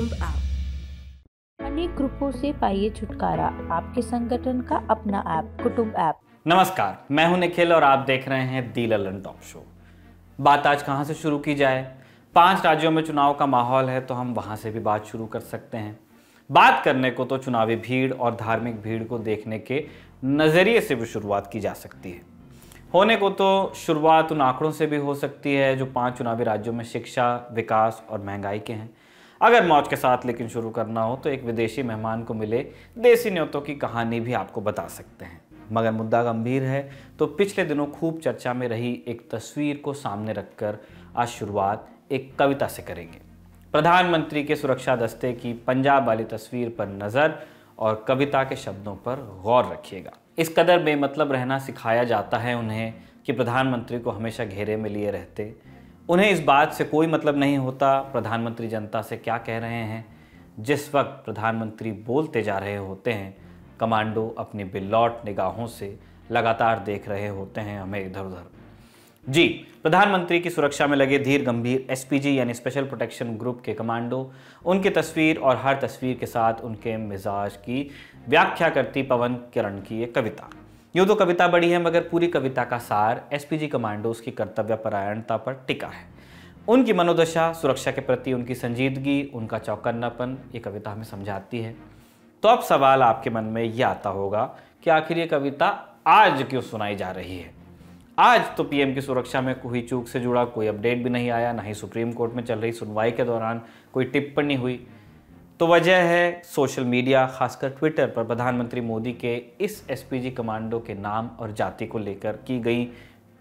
कुटुंब ऐप अनेक ग्रुपों से पाइए छुटकारा आपके संगठन का अपना ऐप कुटुंब ऐप नमस्कार मैं हूं निखिल और आप देख रहे हैं दी ललन टॉप शो बात आज कहां से शुरू की जाए पांच राज्यों में चुनाव का माहौल है तो हम वहां से भी बात शुरू कर सकते हैं बात करने को तो चुनावी भीड़ और धार्मिक भीड़ को देखने के नज़रिए से भी शुरुआत की जा सकती है होने को तो शुरुआत उन आंकड़ों से भी हो सकती है जो पांच चुनावी राज्यों में शिक्षा विकास और महंगाई के हैं अगर मौज के साथ लेकिन शुरू करना हो तो एक विदेशी मेहमान को मिले देसी न्योतों की कहानी भी आपको बता सकते हैं मगर मुद्दा गंभीर है तो पिछले दिनों खूब चर्चा में रही एक तस्वीर को सामने रखकर आज शुरुआत एक कविता से करेंगे प्रधानमंत्री के सुरक्षा दस्ते की पंजाब वाली तस्वीर पर नज़र और कविता के शब्दों पर गौर रखिएगा इस कदर बेमतलब रहना सिखाया जाता है उन्हें कि प्रधानमंत्री को हमेशा घेरे में लिए रहते उन्हें इस बात से कोई मतलब नहीं होता प्रधानमंत्री जनता से क्या कह रहे हैं जिस वक्त प्रधानमंत्री बोलते जा रहे होते हैं कमांडो अपनी बिल्लौट निगाहों से लगातार देख रहे होते हैं हमें इधर उधर जी प्रधानमंत्री की सुरक्षा में लगे धीर गंभीर एसपीजी यानी स्पेशल प्रोटेक्शन ग्रुप के कमांडो उनकी तस्वीर और हर तस्वीर के साथ उनके मिजाज की व्याख्या करती पवन किरण की एक कविता यूँ तो कविता बड़ी है मगर पूरी कविता का सार एसपीजी कमांडोज की कर्तव्य परायणता पर टिका है उनकी मनोदशा सुरक्षा के प्रति उनकी संजीदगी उनका चौकन्नापन ये कविता हमें समझाती है तो अब सवाल आपके मन में ये आता होगा कि आखिर ये कविता आज क्यों सुनाई जा रही है आज तो पीएम की सुरक्षा में कोई चूक से जुड़ा कोई अपडेट भी नहीं आया ना ही सुप्रीम कोर्ट में चल रही सुनवाई के दौरान कोई टिप्पणी हुई तो वजह है सोशल मीडिया खासकर ट्विटर पर प्रधानमंत्री मोदी के इस एसपीजी कमांडो के नाम और जाति को लेकर की गई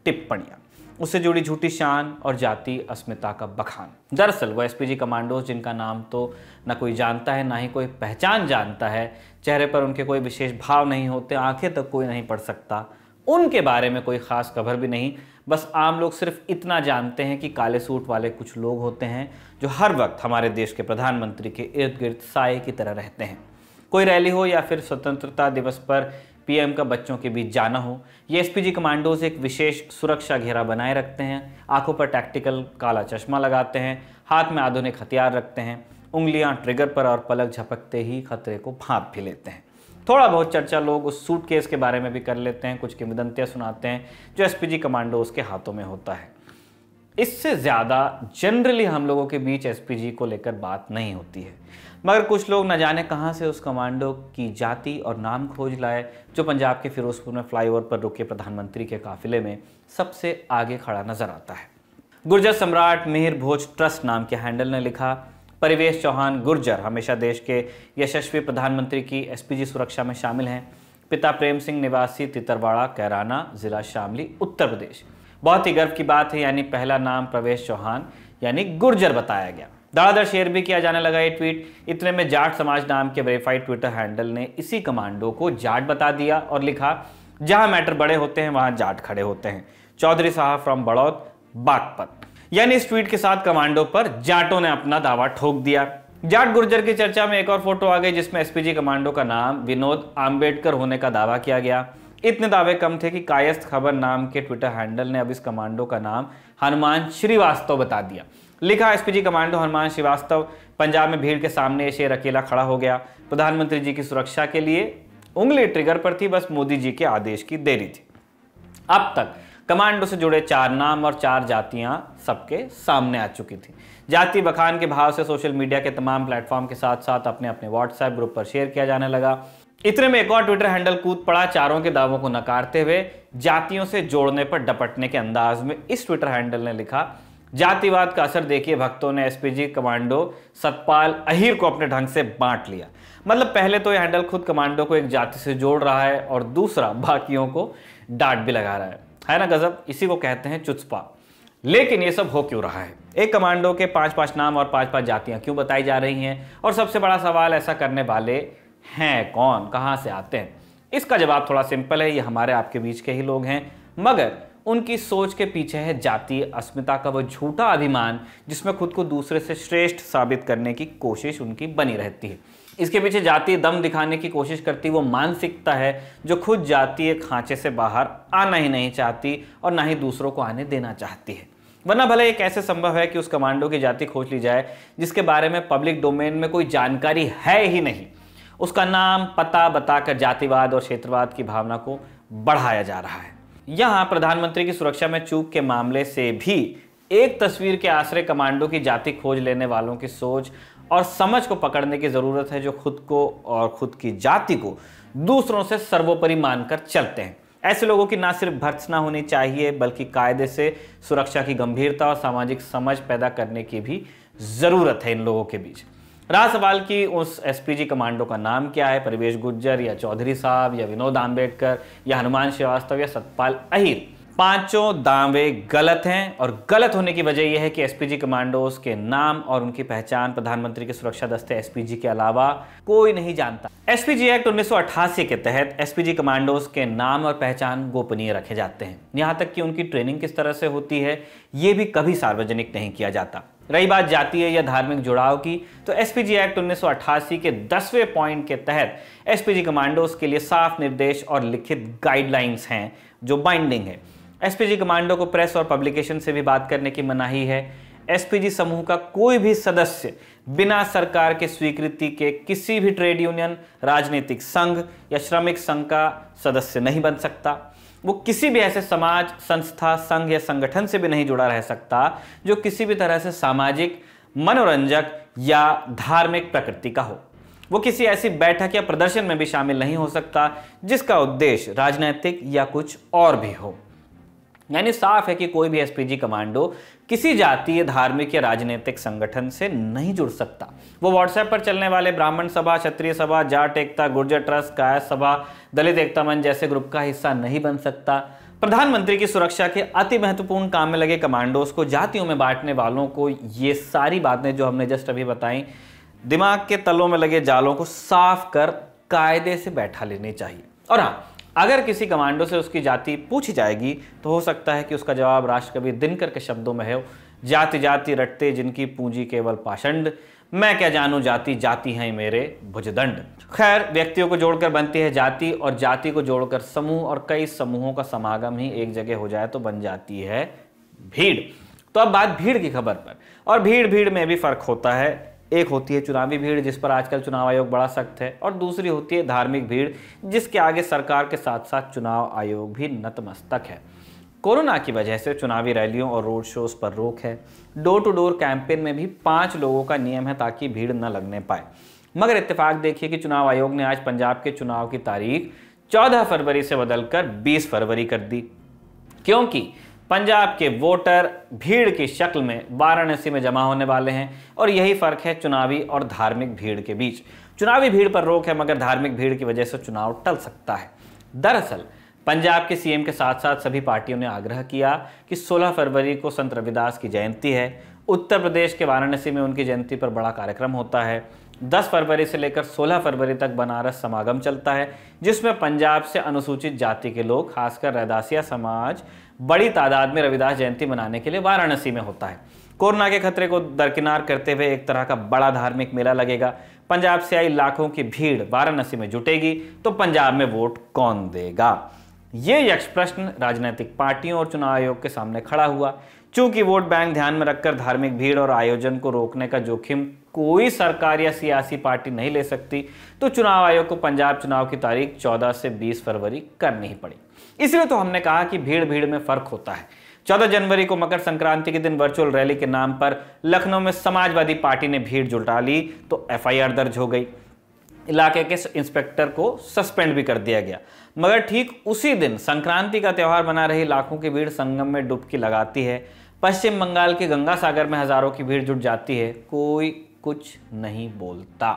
टिप्पणियां उससे जुड़ी झूठी शान और जाति अस्मिता का बखान दरअसल वह एसपीजी कमांडोज जिनका नाम तो ना कोई जानता है ना ही कोई पहचान जानता है चेहरे पर उनके कोई विशेष भाव नहीं होते आंखें तक कोई नहीं पढ़ सकता उनके बारे में कोई खास खबर भी नहीं बस आम लोग सिर्फ इतना जानते हैं कि काले सूट वाले कुछ लोग होते हैं जो हर वक्त हमारे देश के प्रधानमंत्री के इर्द गिर्द साय की तरह रहते हैं कोई रैली हो या फिर स्वतंत्रता दिवस पर पीएम का बच्चों के बीच जाना हो ये एसपीजी कमांडोज एक विशेष सुरक्षा घेरा बनाए रखते हैं आंखों पर टैक्टिकल काला चश्मा लगाते हैं हाथ में आधुनिक हथियार रखते हैं उंगलियां ट्रिगर पर और पलक झपकते ही खतरे को भाप भी लेते हैं थोड़ा बहुत चर्चा लोग उस सूट केस के बारे में भी कर लेते हैं कुछ किमदंतियाँ सुनाते हैं जो जी कमांडो उसके हाथों में होता है इससे ज़्यादा जनरली हम लोगों के बीच एसपीजी को लेकर बात नहीं होती है मगर कुछ लोग न जाने कहाँ से उस कमांडो की जाति और नाम खोज लाए जो पंजाब के फिरोजपुर में फ्लाईओवर पर रुके प्रधानमंत्री के काफिले में सबसे आगे खड़ा नजर आता है गुर्जर सम्राट मिहिर भोज ट्रस्ट नाम के हैंडल ने लिखा परिवेश चौहान गुर्जर हमेशा देश के यशस्वी प्रधानमंत्री की एसपीजी सुरक्षा में शामिल हैं पिता प्रेम सिंह निवासी तितरवाड़ा कैराना जिला शामली उत्तर प्रदेश बहुत ही गर्व की बात है यानी पहला नाम प्रवेश चौहान यानी गुर्जर बताया गया दाड़ादड़ शेयर भी किया जाने लगा ये ट्वीट इतने में जाट समाज नाम के वेरीफाइड ट्विटर हैंडल ने इसी कमांडो को जाट बता दिया और लिखा जहां मैटर बड़े होते हैं वहां जाट खड़े होते हैं चौधरी साहब फ्रॉम बड़ौत बागपत यानी इस ट्वीट के साथ कमांडो पर जाटो ने अपना दावा ठोक दिया जाट गुर्जर की चर्चा में एक और फोटो आ गई जिसमें एसपीजी कमांडो का नाम विनोद आम्बेडकर होने का दावा किया गया इतने दावे कम थे कि कायस्थ खबर नाम के ट्विटर हैंडल ने अब इस कमांडो का नाम हनुमान श्रीवास्तव बता दिया लिखा एसपीजी कमांडो हनुमान श्रीवास्तव पंजाब में भीड़ के सामने शेर अकेला खड़ा हो गया प्रधानमंत्री जी की सुरक्षा के लिए उंगली ट्रिगर पर थी बस मोदी जी के आदेश की देरी थी अब तक कमांडो से जुड़े चार नाम और चार जातियां सबके सामने आ चुकी थी जाति बखान के भाव से सोशल मीडिया के तमाम प्लेटफॉर्म के साथ साथ अपने अपने व्हाट्सएप ग्रुप पर शेयर किया जाने लगा इतने में एक और ट्विटर हैंडल कूद पड़ा चारों के दावों को नकारते हुए जातियों से जोड़ने पर डपटने के अंदाज में इस ट्विटर हैंडल ने लिखा जातिवाद का असर देखिए भक्तों ने एसपीजी कमांडो सतपाल अहिर को अपने ढंग से बांट लिया मतलब पहले तो यह हैंडल खुद कमांडो को एक जाति से जोड़ रहा है और दूसरा बाकियों को डांट भी लगा रहा है है ना गजब इसी को कहते हैं चुचपा लेकिन ये सब हो क्यों रहा है एक कमांडो के पांच पांच नाम और पांच पांच जातियां क्यों बताई जा रही हैं और सबसे बड़ा सवाल ऐसा करने वाले हैं कौन कहाँ से आते हैं इसका जवाब थोड़ा सिंपल है ये हमारे आपके बीच के ही लोग हैं मगर उनकी सोच के पीछे है जातीय अस्मिता का वह झूठा अभिमान जिसमें खुद को दूसरे से श्रेष्ठ साबित करने की कोशिश उनकी बनी रहती है इसके पीछे जातीय दम दिखाने की कोशिश करती वो मानसिकता है जो खुद जातीय खांचे से बाहर आना ही नहीं चाहती और ना ही दूसरों को आने देना चाहती है वरना भले ये कैसे संभव है कि उस कमांडो की जाति खोज ली जाए जिसके बारे में पब्लिक डोमेन में कोई जानकारी है ही नहीं उसका नाम पता बताकर जातिवाद और क्षेत्रवाद की भावना को बढ़ाया जा रहा है यहाँ प्रधानमंत्री की सुरक्षा में चूक के मामले से भी एक तस्वीर के आश्रय कमांडो की जाति खोज लेने वालों की सोच और समझ को पकड़ने की ज़रूरत है जो खुद को और खुद की जाति को दूसरों से सर्वोपरि मानकर चलते हैं ऐसे लोगों की ना सिर्फ भर्सना होनी चाहिए बल्कि कायदे से सुरक्षा की गंभीरता और सामाजिक समझ पैदा करने की भी ज़रूरत है इन लोगों के बीच रहा सवाल की उस एसपीजी कमांडो का नाम क्या है परिवेश गुज्जर या चौधरी साहब या विनोद आम्बेडकर या हनुमान श्रीवास्तव या सतपाल अहिर पांचों दावे गलत हैं और गलत होने की वजह यह है कि एसपीजी कमांडोज के नाम और उनकी पहचान प्रधानमंत्री के सुरक्षा दस्ते एसपीजी के अलावा कोई नहीं जानता एसपीजी एक्ट उन्नीस के तहत एसपीजी कमांडोज के नाम और पहचान गोपनीय रखे जाते हैं यहां तक कि उनकी ट्रेनिंग किस तरह से होती है ये भी कभी सार्वजनिक नहीं किया जाता रही बात जाती है या धार्मिक जुड़ाव की तो एसपीजी एक्ट उन्नीस के दसवें पॉइंट के तहत एसपीजी कमांडोज के लिए साफ निर्देश और लिखित गाइडलाइंस हैं जो बाइंडिंग है एसपीजी कमांडो को प्रेस और पब्लिकेशन से भी बात करने की मनाही है एसपीजी समूह का कोई भी सदस्य बिना सरकार के स्वीकृति के किसी भी ट्रेड यूनियन राजनीतिक संघ या श्रमिक संघ का सदस्य नहीं बन सकता वो किसी भी ऐसे समाज संस्था संघ या संगठन से भी नहीं जुड़ा रह सकता जो किसी भी तरह से सामाजिक मनोरंजक या धार्मिक प्रकृति का हो वो किसी ऐसी बैठक या प्रदर्शन में भी शामिल नहीं हो सकता जिसका उद्देश्य राजनैतिक या कुछ और भी हो यानी साफ है कि कोई भी एसपीजी कमांडो किसी जातीय धार्मिक या राजनीतिक संगठन से नहीं जुड़ सकता वो व्हाट्सएप पर चलने वाले ब्राह्मण सभा क्षत्रिय सभा जाट एकता गुर्जर ट्रस्ट कायस सभा दलित एकता मंच जैसे ग्रुप का हिस्सा नहीं बन सकता प्रधानमंत्री की सुरक्षा के अति महत्वपूर्ण काम में लगे कमांडोज को जातियों में बांटने वालों को ये सारी बातें जो हमने जस्ट अभी बताई दिमाग के तलों में लगे जालों को साफ कर कायदे से बैठा लेने चाहिए और हाँ अगर किसी कमांडो से उसकी जाति पूछी जाएगी तो हो सकता है कि उसका जवाब राष्ट्रकवि दिनकर के शब्दों में है जाति जाति रटते जिनकी पूंजी केवल पाषंड मैं क्या जानूं जाति जाति है मेरे भुजदंड खैर व्यक्तियों को जोड़कर बनती है जाति और जाति को जोड़कर समूह और कई समूहों का समागम ही एक जगह हो जाए तो बन जाती है भीड़ तो अब बात भीड़ की खबर पर और भीड़ भीड़ में भी फर्क होता है एक होती है चुनावी भीड़ जिस पर आजकल चुनाव आयोग बड़ा सख्त है और दूसरी होती है धार्मिक भीड़ जिसके आगे सरकार के साथ साथ चुनाव आयोग भी नतमस्तक है कोरोना की वजह से चुनावी रैलियों और रोड शोज पर रोक है डोर टू डोर कैंपेन में भी पाँच लोगों का नियम है ताकि भीड़ न लगने पाए मगर इत्तेफाक देखिए कि चुनाव आयोग ने आज पंजाब के चुनाव की तारीख 14 फरवरी से बदलकर 20 फरवरी कर दी क्योंकि पंजाब के वोटर भीड़ की शक्ल में वाराणसी में जमा होने वाले हैं और यही फर्क है चुनावी और धार्मिक भीड़ के बीच चुनावी भीड़ पर रोक है मगर धार्मिक भीड़ की वजह से चुनाव टल सकता है दरअसल पंजाब के सीएम के साथ साथ सभी पार्टियों ने आग्रह किया कि 16 फरवरी को संत रविदास की जयंती है उत्तर प्रदेश के वाराणसी में उनकी जयंती पर बड़ा कार्यक्रम होता है 10 फरवरी से लेकर 16 फरवरी तक बनारस समागम चलता है जिसमें पंजाब से अनुसूचित जाति के लोग खासकर रैदासिया समाज बड़ी तादाद में रविदास जयंती मनाने के लिए वाराणसी में होता है कोरोना के खतरे को दरकिनार करते हुए एक तरह का बड़ा धार्मिक मेला लगेगा पंजाब से आई लाखों की भीड़ वाराणसी में जुटेगी तो पंजाब में वोट कौन देगा ये यक्ष प्रश्न राजनीतिक पार्टियों और चुनाव आयोग के सामने खड़ा हुआ चूंकि वोट बैंक ध्यान में रखकर धार्मिक भीड़ और आयोजन को रोकने का जोखिम कोई सरकार या सियासी पार्टी नहीं ले सकती तो चुनाव आयोग को पंजाब चुनाव की तारीख 14 से 20 फरवरी करनी ही पड़ी इसलिए तो हमने कहा कि भीड़ भीड़ में फर्क होता है 14 जनवरी को मकर संक्रांति के दिन वर्चुअल रैली के नाम पर लखनऊ में समाजवादी पार्टी ने भीड़ जुटा ली तो एफ दर्ज हो गई इलाके के इंस्पेक्टर को सस्पेंड भी कर दिया गया मगर ठीक उसी दिन संक्रांति का त्यौहार मना रही लाखों की भीड़ संगम में डुबकी लगाती है पश्चिम बंगाल के गंगा सागर में हजारों की भीड़ जुट जाती है कोई कुछ नहीं बोलता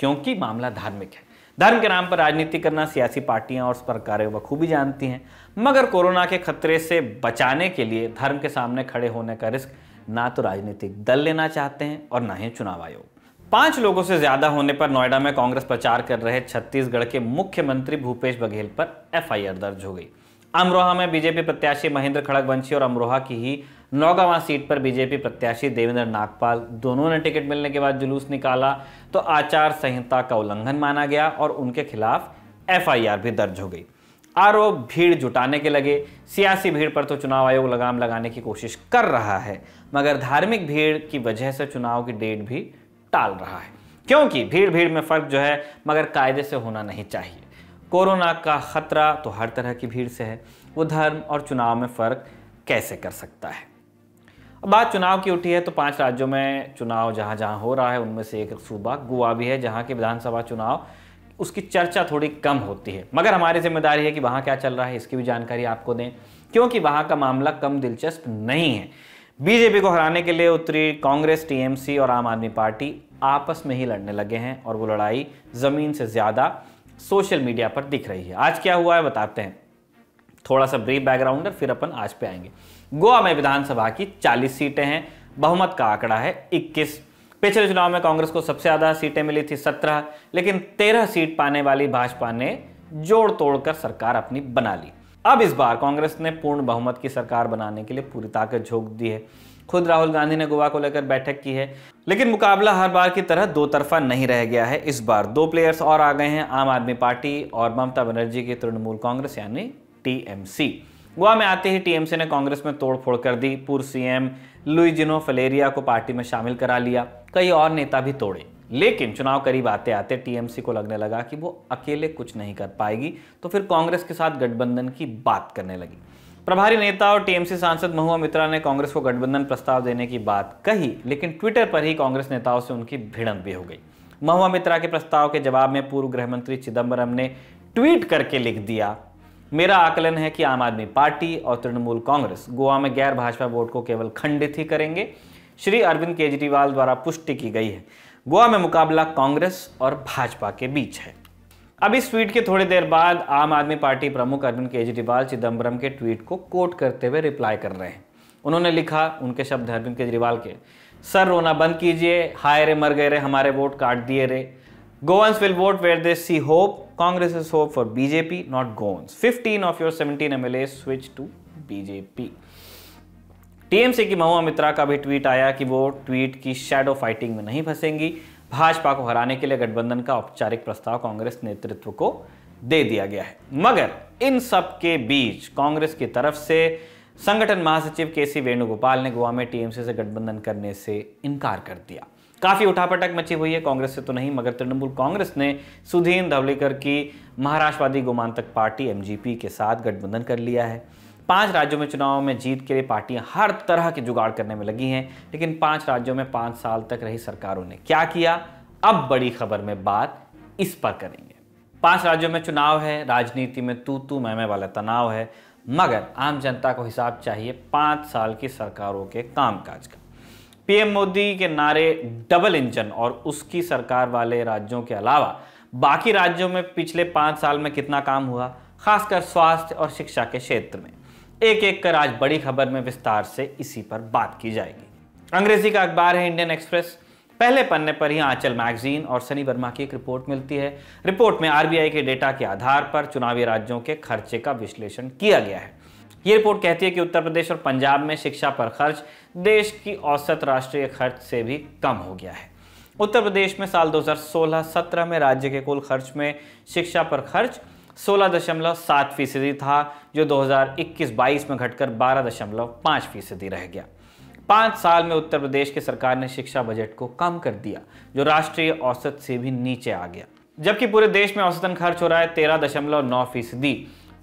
क्योंकि मामला धार्मिक है धर्म के नाम पर राजनीति करना सियासी पार्टियां और सरकारें बखूबी जानती हैं मगर कोरोना के खतरे से बचाने के लिए धर्म के सामने खड़े होने का रिस्क ना तो राजनीतिक दल लेना चाहते हैं और ना ही चुनाव आयोग पांच लोगों से ज्यादा होने पर नोएडा में कांग्रेस प्रचार कर रहे छत्तीसगढ़ के मुख्यमंत्री भूपेश बघेल पर एफआईआर दर्ज हो गई अमरोहा में बीजेपी प्रत्याशी महेंद्र खड़गवंशी और अमरोहा की ही नौगावा सीट पर बीजेपी प्रत्याशी देवेंद्र नागपाल दोनों ने टिकट मिलने के बाद जुलूस निकाला तो आचार संहिता का उल्लंघन माना गया और उनके खिलाफ एफआईआर भी दर्ज हो गई आरोप भीड़ जुटाने के लगे सियासी भीड़ पर तो चुनाव आयोग लगाम लगाने की कोशिश कर रहा है मगर धार्मिक भीड़ की वजह से चुनाव की डेट भी टाल रहा है क्योंकि भीड़ भीड़ में फ़र्क जो है मगर कायदे से होना नहीं चाहिए कोरोना का खतरा तो हर तरह की भीड़ से है वो धर्म और चुनाव में फ़र्क कैसे कर सकता है बात चुनाव की उठी है तो पांच राज्यों में चुनाव जहां जहां हो रहा है उनमें से एक सूबा गोवा भी है जहां के विधानसभा चुनाव उसकी चर्चा थोड़ी कम होती है मगर हमारी जिम्मेदारी है कि वहाँ क्या चल रहा है इसकी भी जानकारी आपको दें क्योंकि वहाँ का मामला कम दिलचस्प नहीं है बीजेपी को हराने के लिए उत्तरी कांग्रेस टीएमसी और आम आदमी पार्टी आपस में ही लड़ने लगे हैं और वो लड़ाई ज़मीन से ज़्यादा सोशल मीडिया पर दिख रही है आज क्या हुआ है बताते हैं थोड़ा सा ब्रीफ बैकग्राउंड फिर अपन आज पे आएंगे गोवा में विधानसभा की 40 सीटें हैं बहुमत का आंकड़ा है 21 पिछले चुनाव में कांग्रेस को सबसे ज़्यादा सीटें मिली थी 17 लेकिन 13 सीट पाने वाली भाजपा ने जोड़ तोड़ कर सरकार अपनी बना ली अब इस बार कांग्रेस ने पूर्ण बहुमत की सरकार बनाने के लिए पूरी ताकत झोंक दी है खुद राहुल गांधी ने गोवा को लेकर बैठक की है लेकिन मुकाबला हर बार की तरह दो तरफा नहीं रह गया है इस बार दो प्लेयर्स और आ गए हैं आम आदमी पार्टी और ममता बनर्जी की तृणमूल कांग्रेस यानी टीएमसी गोवा में आते ही टीएमसी ने कांग्रेस में तोड़ फोड़ कर दी पूर्व सीएम लुइजिनो फलेरिया को पार्टी में शामिल करा लिया कई और नेता भी तोड़े लेकिन चुनाव करीब आते आते टीएमसी को लगने लगा कि वो अकेले कुछ नहीं कर पाएगी तो फिर कांग्रेस के साथ गठबंधन की बात करने लगी प्रभारी नेता और टीएमसी सांसद महुआ मित्रा ने कांग्रेस को गठबंधन प्रस्ताव देने की बात कही लेकिन ट्विटर पर ही कांग्रेस नेताओं से उनकी भिड़ंत भी हो गई महुआ मित्रा के प्रस्ताव के जवाब में पूर्व गृह मंत्री चिदम्बरम ने ट्वीट करके लिख दिया मेरा आकलन है कि आम आदमी पार्टी और तृणमूल कांग्रेस गोवा में गैर भाजपा वोट को केवल खंडित ही करेंगे श्री अरविंद केजरीवाल द्वारा पुष्टि की गई है गोवा में मुकाबला कांग्रेस और भाजपा के बीच है अब इस ट्वीट के थोड़ी देर बाद आम आदमी पार्टी प्रमुख अरविंद केजरीवाल चिदम्बरम के ट्वीट को कोट करते हुए रिप्लाई कर रहे हैं उन्होंने लिखा उनके शब्द अरविंद केजरीवाल के सर रोना बंद कीजिए हाय रे मर गए रे हमारे वोट काट दिए रे Goans will vote where they see hope Congress is hope for BJP, not Goans. 15 of your 17 MLAs switch to BJP. TMC की महुआ मित्रा का भी ट्वीट आया कि वो ट्वीट की शैडो फाइटिंग में नहीं फंसेंगी भाजपा को हराने के लिए गठबंधन का औपचारिक प्रस्ताव कांग्रेस नेतृत्व को दे दिया गया है मगर इन सब के बीच कांग्रेस की तरफ से संगठन महासचिव के सी वेणुगोपाल ने गोवा में टीएमसी से गठबंधन करने से इनकार कर दिया काफ़ी उठापटक मची हुई है कांग्रेस से तो नहीं मगर तृणमूल कांग्रेस ने सुधीन धवलेकर की महाराष्ट्रवादी गोमांतक पार्टी एमजीपी के साथ गठबंधन कर लिया है पांच राज्यों में चुनाव में जीत के लिए पार्टियां हर तरह के जुगाड़ करने में लगी हैं लेकिन पांच राज्यों में पांच साल तक रही सरकारों ने क्या किया अब बड़ी खबर में बात इस पर करेंगे पांच राज्यों में चुनाव है राजनीति में तू तू मैं वाला तनाव है मगर आम जनता को हिसाब चाहिए पाँच साल की सरकारों के कामकाज का पीएम मोदी के नारे डबल इंजन और उसकी सरकार वाले राज्यों के अलावा बाकी राज्यों में पिछले पांच साल में कितना काम हुआ खासकर स्वास्थ्य और शिक्षा के क्षेत्र में एक एक कर आज बड़ी खबर में विस्तार से इसी पर बात की जाएगी अंग्रेजी का अखबार है इंडियन एक्सप्रेस पहले पन्ने पर ही आंचल मैगजीन और सनी वर्मा की एक रिपोर्ट मिलती है रिपोर्ट में आरबीआई के डेटा के आधार पर चुनावी राज्यों के खर्चे का विश्लेषण किया गया है ये रिपोर्ट कहती है कि उत्तर प्रदेश और पंजाब में शिक्षा पर खर्च देश की औसत राष्ट्रीय खर्च से भी कम हो गया है उत्तर प्रदेश में साल 2016-17 में राज्य के कुल खर्च में शिक्षा पर खर्च 16.7 फीसदी था जो 2021-22 में घटकर 12.5 फीसदी रह गया पाँच साल में उत्तर प्रदेश की सरकार ने शिक्षा बजट को कम कर दिया जो राष्ट्रीय औसत से भी नीचे आ गया जबकि पूरे देश में औसतन खर्च हो रहा है तेरह दशमलव नौ फीसदी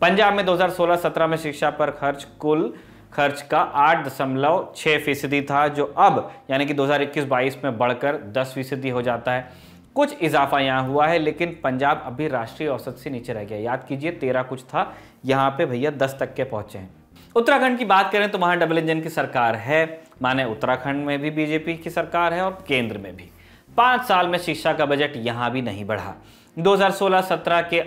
पंजाब में 2016-17 में शिक्षा पर खर्च कुल खर्च का आठ दशमलव छः फीसदी था जो अब यानी कि 2021-22 में बढ़कर 10 फीसदी हो जाता है कुछ इजाफा यहाँ हुआ है लेकिन पंजाब अभी राष्ट्रीय औसत से नीचे रह गया याद कीजिए तेरह कुछ था यहाँ पे भैया दस तक के पहुँचे हैं उत्तराखंड की बात करें तो वहाँ डबल इंजन की सरकार है माने उत्तराखंड में भी बीजेपी की सरकार है और केंद्र में भी पाँच साल में शिक्षा का बजट यहाँ भी नहीं बढ़ा 2016-17 के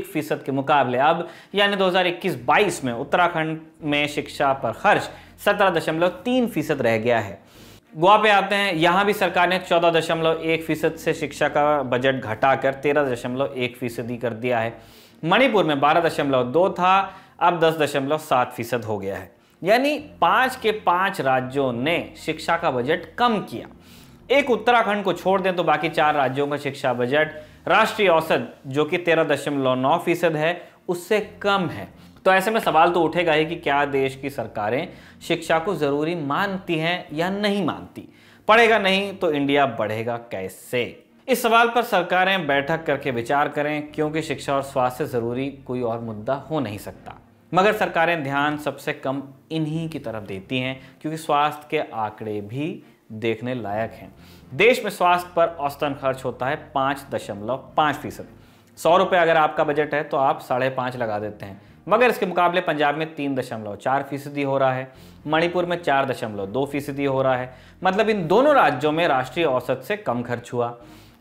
18.1 फीसद के मुकाबले अब यानी 2021-22 में उत्तराखंड में शिक्षा पर खर्च 17.3 फीसद रह गया है गोवा पे आते हैं यहाँ भी सरकार ने 14.1 फीसद से शिक्षा का बजट घटाकर 13.1 फीसदी कर दिया है मणिपुर में 12.2 था अब 10.7 फीसद हो गया है यानी पाँच के पाँच राज्यों ने शिक्षा का बजट कम किया एक उत्तराखंड को छोड़ दें तो बाकी चार राज्यों का शिक्षा बजट राष्ट्रीय औसत जो कि तेरह दशमलव नौ फीसद है उससे कम है तो ऐसे में सवाल तो उठेगा ही कि क्या देश की सरकारें शिक्षा को ज़रूरी मानती हैं या नहीं मानती पढ़ेगा नहीं तो इंडिया बढ़ेगा कैसे इस सवाल पर सरकारें बैठक करके विचार करें क्योंकि शिक्षा और स्वास्थ्य ज़रूरी कोई और मुद्दा हो नहीं सकता मगर सरकारें ध्यान सबसे कम इन्हीं की तरफ देती हैं क्योंकि स्वास्थ्य के आंकड़े भी देखने लायक हैं देश में स्वास्थ्य पर औसतन खर्च होता है पाँच दशमलव पाँच फीसद सौ रुपये अगर आपका बजट है तो आप साढ़े पाँच लगा देते हैं मगर इसके मुकाबले पंजाब में तीन दशमलव चार फीसदी हो रहा है मणिपुर में चार दशमलव दो फीसदी हो रहा है मतलब इन दोनों राज्यों में राष्ट्रीय औसत से कम खर्च हुआ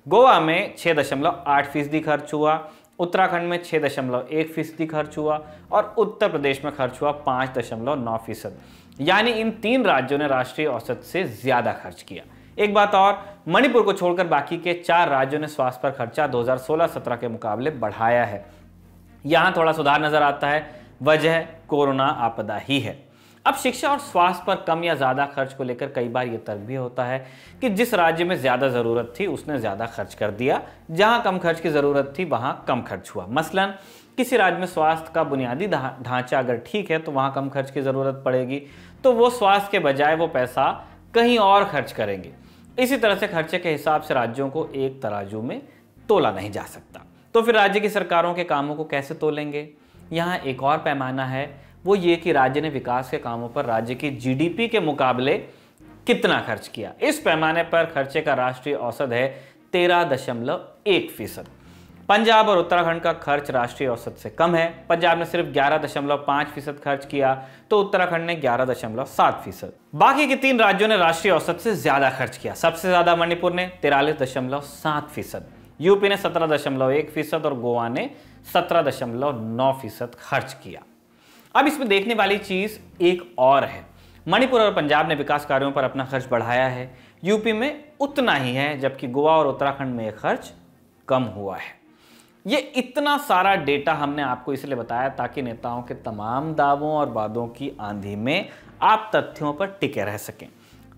गोवा में छः दशमलव आठ फीसदी खर्च हुआ उत्तराखंड में छः दशमलव एक फीसदी खर्च हुआ और उत्तर प्रदेश में खर्च हुआ पाँच दशमलव नौ फीसद यानी इन तीन राज्यों ने राष्ट्रीय औसत से ज्यादा खर्च किया एक बात और मणिपुर को छोड़कर बाकी के चार राज्यों ने स्वास्थ्य पर खर्चा 2016-17 के मुकाबले बढ़ाया है यहां थोड़ा सुधार नजर आता है वजह कोरोना आपदा ही है अब शिक्षा और स्वास्थ्य पर कम या ज्यादा खर्च को लेकर कई बार यह तर्क भी होता है कि जिस राज्य में ज्यादा जरूरत थी उसने ज्यादा खर्च कर दिया जहां कम खर्च की जरूरत थी वहां कम खर्च हुआ मसलन किसी राज्य में स्वास्थ्य का बुनियादी ढांचा अगर ठीक है तो वहां कम खर्च की जरूरत पड़ेगी तो वो स्वास्थ्य के बजाय वो पैसा कहीं और खर्च करेंगे इसी तरह से खर्चे के हिसाब से राज्यों को एक तराजू में तोला नहीं जा सकता तो फिर राज्य की सरकारों के कामों को कैसे तोलेंगे यहाँ एक और पैमाना है वो ये कि राज्य ने विकास के कामों पर राज्य की जीडीपी के मुकाबले कितना खर्च किया इस पैमाने पर खर्चे का राष्ट्रीय औसत है तेरह दशमलव एक फीसद पंजाब और उत्तराखंड का खर्च राष्ट्रीय औसत से कम है पंजाब ने सिर्फ ग्यारह दशमलव पांच फीसद खर्च किया तो उत्तराखंड ने ग्यारह दशमलव सात फीसद बाकी के तीन राज्यों ने राष्ट्रीय औसत से ज्यादा खर्च किया सबसे ज्यादा मणिपुर ने तिरालीस दशमलव सात फीसद यूपी ने सत्रह दशमलव एक फीसद और गोवा ने सत्रह दशमलव नौ फीसद खर्च किया अब इसमें देखने वाली चीज एक और है मणिपुर और पंजाब ने विकास कार्यों पर अपना खर्च बढ़ाया है यूपी में उतना ही है जबकि गोवा और उत्तराखंड में खर्च कम हुआ है ये इतना सारा डेटा हमने आपको इसलिए बताया ताकि नेताओं के तमाम दावों और वादों की आंधी में आप तथ्यों पर टिके रह सकें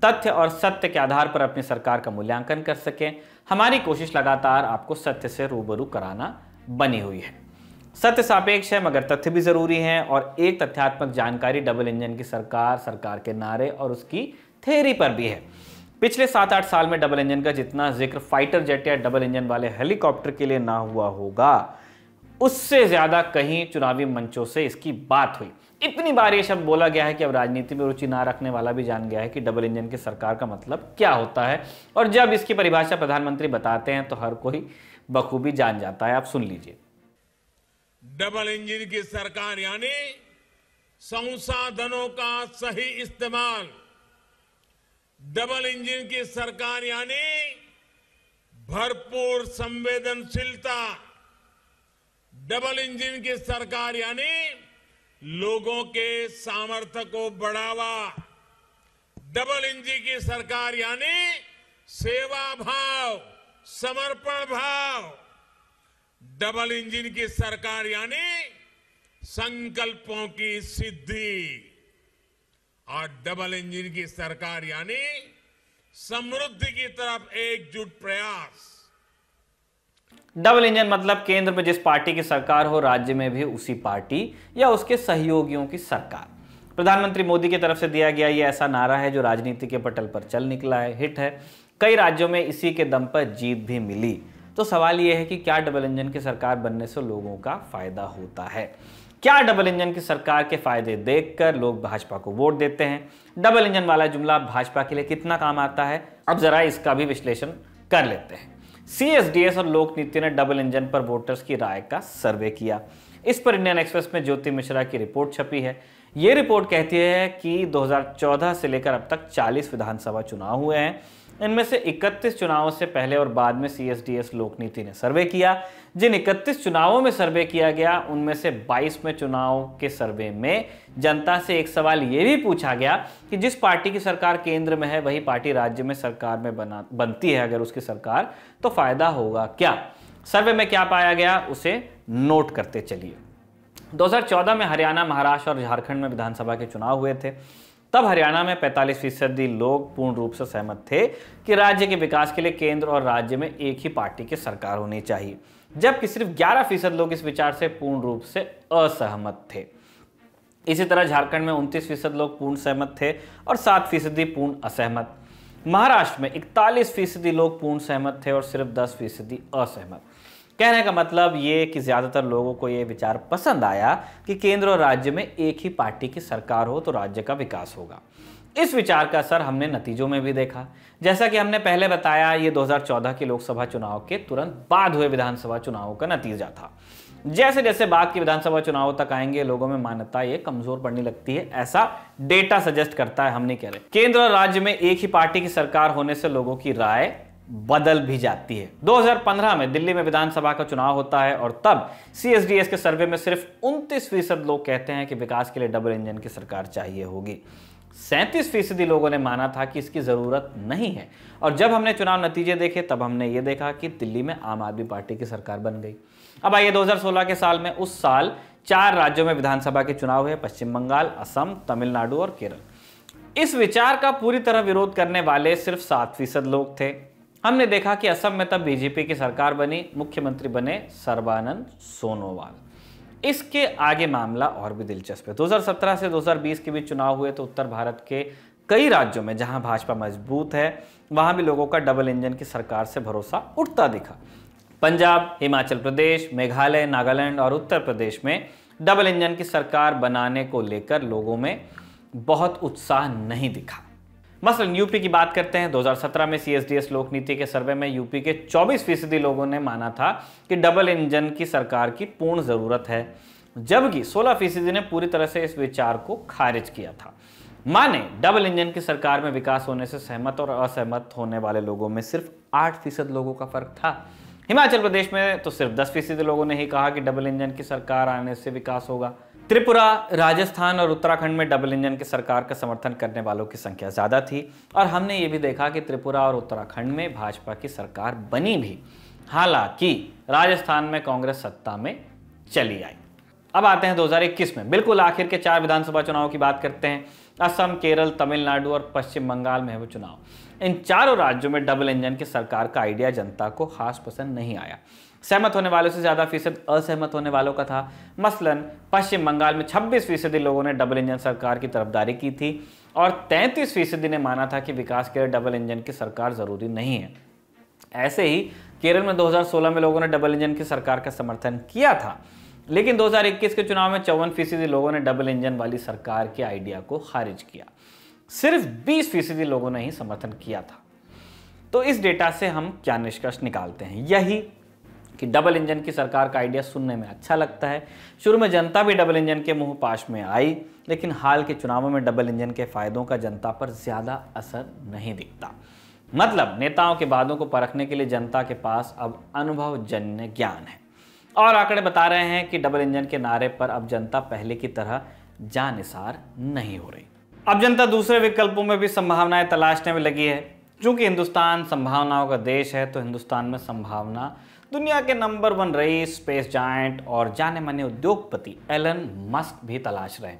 तथ्य और सत्य के आधार पर अपनी सरकार का मूल्यांकन कर सकें हमारी कोशिश लगातार आपको सत्य से रूबरू कराना बनी हुई है सत्य सापेक्ष है मगर तथ्य भी जरूरी हैं और एक तथ्यात्मक जानकारी डबल इंजन की सरकार सरकार के नारे और उसकी थेरी पर भी है पिछले सात आठ साल में डबल इंजन का जितना जिक्र फाइटर जेट या डबल इंजन वाले हेलीकॉप्टर के लिए ना हुआ होगा उससे ज़्यादा कहीं चुनावी मंचों से इसकी बात हुई इतनी बार ये शब्द बोला गया है कि अब राजनीति में रुचि ना रखने वाला भी जान गया है कि डबल इंजन की सरकार का मतलब क्या होता है और जब इसकी परिभाषा प्रधानमंत्री बताते हैं तो हर कोई बखूबी जान जाता है आप सुन लीजिए डबल इंजन की सरकार यानी संसाधनों का सही इस्तेमाल डबल इंजन की सरकार यानी भरपूर संवेदनशीलता डबल इंजन की सरकार यानी लोगों के सामर्थ्य को बढ़ावा डबल इंजन की सरकार यानी सेवा भाव समर्पण भाव डबल इंजन की सरकार यानी संकल्पों की सिद्धि और डबल इंजन की सरकार यानी समृद्धि की तरफ एकजुट प्रयास डबल इंजन मतलब केंद्र में जिस पार्टी की सरकार हो राज्य में भी उसी पार्टी या उसके सहयोगियों की सरकार प्रधानमंत्री मोदी की तरफ से दिया गया यह ऐसा नारा है जो राजनीति के पटल पर चल निकला है हिट है कई राज्यों में इसी के दम पर जीत भी मिली तो सवाल यह है कि क्या डबल इंजन की सरकार बनने से लोगों का फायदा होता है क्या डबल इंजन की सरकार के फायदे देखकर लोग भाजपा को वोट देते हैं डबल इंजन वाला जुमला भाजपा के लिए कितना काम आता है अब जरा इसका भी विश्लेषण कर लेते हैं सीएसडीएस और लोक नीति ने डबल इंजन पर वोटर्स की राय का सर्वे किया इस पर इंडियन एक्सप्रेस में ज्योति मिश्रा की रिपोर्ट छपी है ये रिपोर्ट कहती है कि 2014 से लेकर अब तक 40 विधानसभा चुनाव हुए हैं इनमें से 31 चुनावों से पहले और बाद में सीएसडीएस लोकनीति ने सर्वे किया जिन 31 चुनावों में सर्वे किया गया उनमें से 22 में चुनाव के सर्वे में जनता से एक सवाल ये भी पूछा गया कि जिस पार्टी की सरकार केंद्र में है वही पार्टी राज्य में सरकार में बना बनती है अगर उसकी सरकार तो फायदा होगा क्या सर्वे में क्या पाया गया उसे नोट करते चलिए 2014 में हरियाणा महाराष्ट्र और झारखंड में विधानसभा के चुनाव हुए थे तब हरियाणा में 45 फीसदी लोग पूर्ण रूप से सहमत थे कि राज्य के विकास के लिए केंद्र और राज्य में एक ही पार्टी की सरकार होनी चाहिए जबकि सिर्फ 11 फीसद लोग इस विचार से पूर्ण रूप से असहमत थे इसी तरह झारखंड में उनतीस फीसद लोग पूर्ण सहमत थे और सात फीसदी पूर्ण असहमत महाराष्ट्र में इकतालीस फीसदी लोग पूर्ण सहमत थे और सिर्फ दस फीसदी असहमत कहने का मतलब ये कि ज़्यादातर लोगों को ये विचार पसंद आया कि केंद्र और राज्य में एक ही पार्टी की सरकार हो तो राज्य का विकास होगा इस विचार का असर हमने नतीजों में भी देखा जैसा कि हमने पहले बताया ये 2014 के लोकसभा चुनाव के तुरंत बाद हुए विधानसभा चुनावों का नतीजा था जैसे जैसे बाद के विधानसभा चुनाव तक आएंगे लोगों में मान्यता ये कमजोर पड़ने लगती है ऐसा डेटा सजेस्ट करता है हम नहीं कह रहे केंद्र और राज्य में एक ही पार्टी की सरकार होने से लोगों की राय बदल भी जाती है 2015 में दिल्ली में विधानसभा का चुनाव होता है और तब सी के सर्वे में सिर्फ उनतीस फीसद लोग कहते हैं कि विकास के लिए डबल इंजन की सरकार चाहिए होगी सैंतीस फीसदी लोगों ने माना था कि इसकी ज़रूरत नहीं है और जब हमने चुनाव नतीजे देखे तब हमने ये देखा कि दिल्ली में आम आदमी पार्टी की सरकार बन गई अब आइए 2016 के साल में उस साल चार राज्यों में विधानसभा के चुनाव हुए पश्चिम बंगाल असम तमिलनाडु और केरल इस विचार का पूरी तरह विरोध करने वाले सिर्फ सात फीसद लोग थे हमने देखा कि असम में तब बीजेपी की सरकार बनी मुख्यमंत्री बने सर्बानंद सोनोवाल इसके आगे मामला और भी दिलचस्प है 2017 से 2020 के बीच चुनाव हुए तो उत्तर भारत के कई राज्यों में जहां भाजपा मजबूत है वहां भी लोगों का डबल इंजन की सरकार से भरोसा उठता दिखा पंजाब हिमाचल प्रदेश मेघालय नागालैंड और उत्तर प्रदेश में डबल इंजन की सरकार बनाने को लेकर लोगों में बहुत उत्साह नहीं दिखा मसलन यूपी की बात करते हैं 2017 में सीएसडीएस लोक नीति के सर्वे में यूपी के 24 फीसदी लोगों ने माना था कि डबल इंजन की सरकार की पूर्ण ज़रूरत है जबकि 16 फीसदी ने पूरी तरह से इस विचार को खारिज किया था माने डबल इंजन की सरकार में विकास होने से सहमत और असहमत होने वाले लोगों में सिर्फ आठ फीसद लोगों का फर्क था हिमाचल प्रदेश में तो सिर्फ दस लोगों ने ही कहा कि डबल इंजन की सरकार आने से विकास होगा त्रिपुरा राजस्थान और उत्तराखंड में डबल इंजन की सरकार का समर्थन करने वालों की संख्या ज़्यादा थी और हमने ये भी देखा कि त्रिपुरा और उत्तराखंड में भाजपा की सरकार बनी भी हालांकि राजस्थान में कांग्रेस सत्ता में चली आई अब आते हैं 2021 में बिल्कुल आखिर के चार विधानसभा चुनाव की बात करते हैं असम केरल तमिलनाडु और पश्चिम बंगाल में वो चुनाव इन चारों राज्यों में डबल इंजन की सरकार का आइडिया जनता को खास पसंद नहीं आया सहमत होने वालों से ज़्यादा फीसद असहमत होने वालों का था मसलन पश्चिम बंगाल में 26 फीसदी लोगों ने डबल इंजन सरकार की तरफदारी की थी और 33 फीसदी ने माना था कि विकास के लिए डबल इंजन की सरकार ज़रूरी नहीं है ऐसे ही केरल में 2016 में लोगों ने डबल इंजन की सरकार का समर्थन किया था लेकिन 2021 के चुनाव में चौवन फीसदी लोगों ने डबल इंजन वाली सरकार के आइडिया को खारिज किया सिर्फ 20 फीसदी लोगों ने ही समर्थन किया था तो इस डेटा से हम क्या निष्कर्ष निकालते हैं यही कि डबल इंजन की सरकार का आइडिया सुनने में अच्छा लगता है शुरू में जनता भी डबल इंजन के मुंह पाश में आई लेकिन हाल के चुनावों में डबल इंजन के फायदों का जनता पर ज़्यादा असर नहीं दिखता मतलब नेताओं के वादों को परखने के लिए जनता के पास अब अनुभवजन्य ज्ञान है और आंकड़े बता रहे हैं कि डबल इंजन के नारे पर अब जनता पहले की तरह जानसार नहीं हो रही अब जनता दूसरे विकल्पों में भी संभावनाएं तलाशने में लगी है चूंकि हिंदुस्तान संभावनाओं का देश है तो हिंदुस्तान में संभावना दुनिया के नंबर वन रही स्पेस जाइंट और जाने माने उद्योगपति एलन मस्क भी तलाश रहे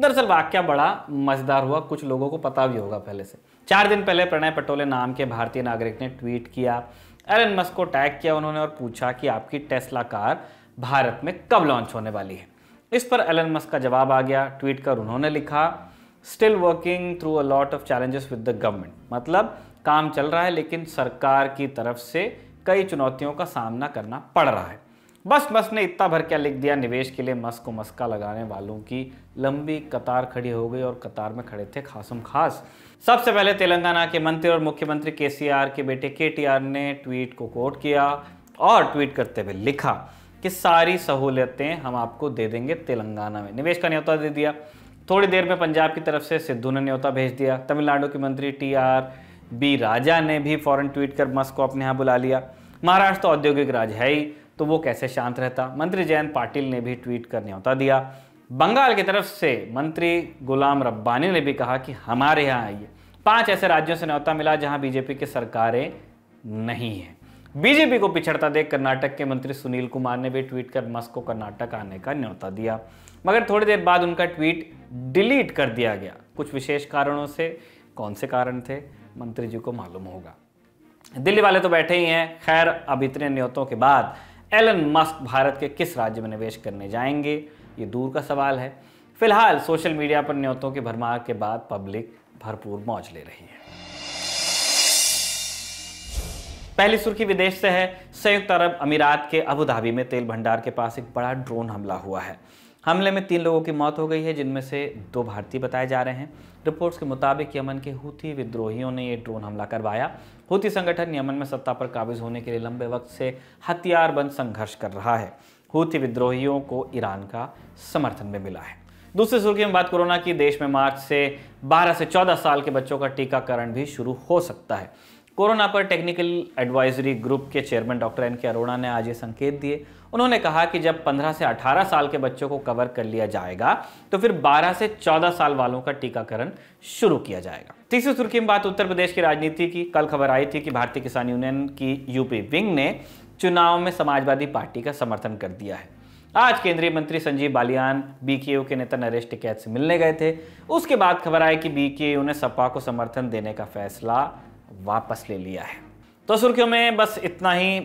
दरअसल वाक्य बड़ा मजेदार हुआ कुछ लोगों को पता भी होगा पहले से चार दिन पहले प्रणय पटोले नाम के भारतीय नागरिक ने ट्वीट किया एलन मस्क को टैग किया उन्होंने और पूछा कि आपकी टेस्ला कार भारत में कब लॉन्च होने वाली है इस पर एलन मस्क का जवाब आ गया ट्वीट कर उन्होंने लिखा still working through a lot of challenges with the government मतलब काम चल रहा है लेकिन सरकार की तरफ से कई चुनौतियों का सामना करना पड़ रहा है बस बस ने इतना भर क्या लिख दिया निवेश के लिए मस्क को मस्का लगाने वालों की लंबी कतार खड़ी हो गई और कतार में खड़े थे खासम खास सबसे पहले तेलंगाना के मंत्री और मुख्यमंत्री के के बेटे के ने ट्वीट को कोट किया और ट्वीट करते हुए लिखा कि सारी सहूलियतें हम आपको दे देंगे तेलंगाना में निवेश का न्योता दे दिया थोड़ी देर में पंजाब की तरफ से सिद्धू ने न्योता भेज दिया तमिलनाडु के मंत्री टी बी राजा ने भी फॉरन ट्वीट कर मस्क को अपने यहाँ बुला लिया महाराष्ट्र तो औद्योगिक राज है ही तो वो कैसे शांत रहता मंत्री जयंत पाटिल ने भी ट्वीट कर न्यौता दिया बंगाल की तरफ से मंत्री गुलाम रब्बानी ने भी कहा कि हमारे यहाँ आइए पांच ऐसे राज्यों से न्यौता मिला जहां बीजेपी की सरकारें नहीं है बीजेपी को पिछड़ता देख कर्नाटक के मंत्री सुनील कुमार ने भी ट्वीट कर मस्क को कर्नाटक आने का न्यौता दिया मगर थोड़ी देर बाद उनका ट्वीट डिलीट कर दिया गया कुछ विशेष कारणों से कौन से कारण थे मंत्री जी को मालूम होगा दिल्ली वाले तो बैठे ही हैं खैर अब इतने न्योतों के बाद एलन मस्क भारत के किस राज्य में निवेश करने जाएंगे ये दूर का सवाल है फिलहाल सोशल मीडिया पर न्योतों की भरमार के बाद पब्लिक भरपूर मौज ले रही है पहली सुर्खी विदेश से है संयुक्त अरब अमीरात के अबू धाबी में तेल भंडार के पास एक बड़ा ड्रोन हमला हुआ है हमले में तीन लोगों की मौत हो गई है जिनमें से दो भारतीय बताए जा रहे हैं रिपोर्ट्स के मुताबिक यमन के हूथी विद्रोहियों ने ये ड्रोन हमला करवाया हूथी संगठन यमन में सत्ता पर काबिज होने के लिए लंबे वक्त से हथियारबंद संघर्ष कर रहा है हूथी विद्रोहियों को ईरान का समर्थन भी मिला है दूसरी सुर्खी में बात कोरोना की देश में मार्च से 12 से 14 साल के बच्चों का टीकाकरण भी शुरू हो सकता है कोरोना पर टेक्निकल एडवाइजरी ग्रुप के chairman doctor N K Arora ने आज ये संकेत दिए उन्होंने कहा कि जब 15 से 18 साल के बच्चों को कवर कर लिया जाएगा तो फिर 12 से 14 साल वालों का टीकाकरण शुरू किया जाएगा तीसरी सुर्खी में बात उत्तर प्रदेश की राजनीति की कल खबर आई थी कि भारतीय किसान यूनियन की यूपी विंग ने चुनाव में समाजवादी पार्टी का समर्थन कर दिया है आज केंद्रीय मंत्री संजीव बालियान बीकेयू के नेता नरेश टिकैत से मिलने गए थे उसके बाद खबर आई कि बीकेयू ने सपा को समर्थन देने का फैसला वापस ले लिया है तो सुर्खियों में बस इतना ही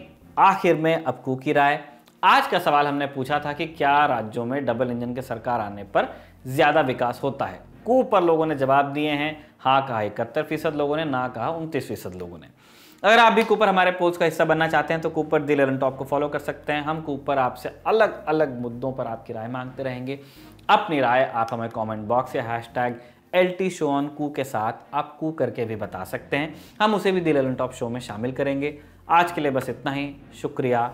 आखिर में अब कुकी राय आज का सवाल हमने पूछा था कि क्या राज्यों में डबल इंजन के सरकार आने पर ज़्यादा विकास होता है को पर लोगों ने जवाब दिए हैं हाँ कहा इकहत्तर फीसद लोगों ने ना कहा उनतीस फीसद लोगों ने अगर आप भी कूपर हमारे पोस्ट का हिस्सा बनना चाहते हैं तो कूपर दिल एलन टॉप को फॉलो कर सकते हैं हम कूपर आपसे अलग अलग मुद्दों पर आपकी राय मांगते रहेंगे अपनी राय आप हमें कमेंट बॉक्स या hashtag L T show on Koo के साथ आप कू करके भी बता सकते हैं हम उसे भी दिल एलन टॉप शो में शामिल करेंगे आज के लिए बस इतना ही शुक्रिया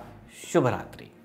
शुभरात्रि